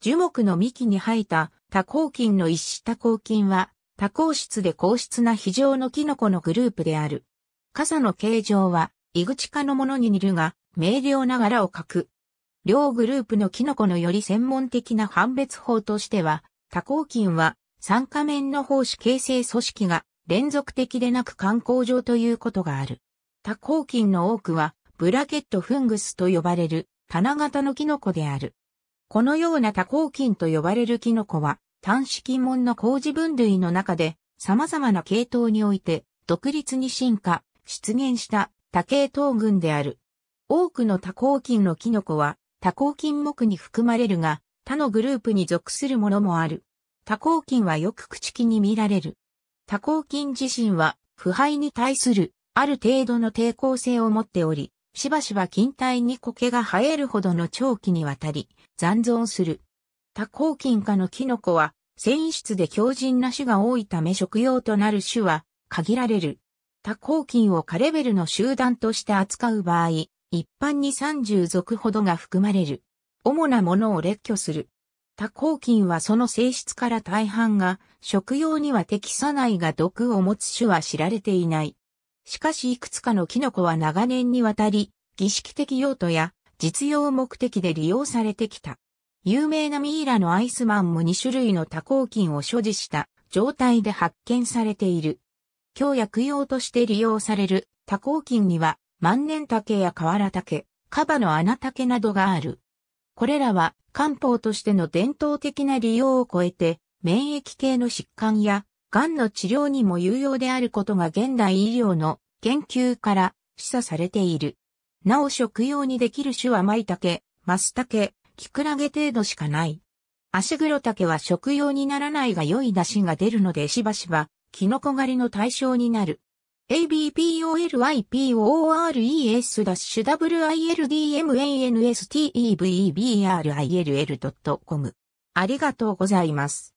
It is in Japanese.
樹木の幹に生えた多孔菌の一種多孔菌は、多孔質で硬質な非常のキノコのグループである。傘の形状は、イグチ科のものに似るが、明瞭ながらを書く。両グループのキノコのより専門的な判別法としては、多孔菌は、酸化面の胞子形成組織が連続的でなく観光上ということがある。多孔菌の多くは、ブラケットフングスと呼ばれる、棚型のキノコである。このような多孔菌と呼ばれるキノコは、単子菌門の工事分類の中で、様々な系統において、独立に進化、出現した多系統群である。多くの多孔菌のキノコは、多孔菌目に含まれるが、他のグループに属するものもある。多孔菌はよく口木に見られる。多孔菌自身は、腐敗に対する、ある程度の抵抗性を持っており、しばしば近帯に苔が生えるほどの長期にわたり残存する。多孔菌科のキノコは、繊維質で強靭な種が多いため食用となる種は限られる。多孔菌を下レベルの集団として扱う場合、一般に30属ほどが含まれる。主なものを列挙する。多孔菌はその性質から大半が食用には適さないが毒を持つ種は知られていない。しかしいくつかのキノコは長年にわたり、儀式的用途や実用目的で利用されてきた。有名なミイラのアイスマンも2種類の多抗菌を所持した状態で発見されている。強薬用として利用される多抗菌には万年竹や瓦竹、カバの穴竹などがある。これらは漢方としての伝統的な利用を超えて免疫系の疾患や癌の治療にも有用であることが現代医療の研究から示唆されている。なお食用にできる種は舞茸、マス茸、キクラゲ程度しかない。足黒茸は食用にならないが良い出汁が出るのでしばしば、キノコ狩りの対象になる。abpolipores-wildswildmans.tevebr.com ありがとうございます。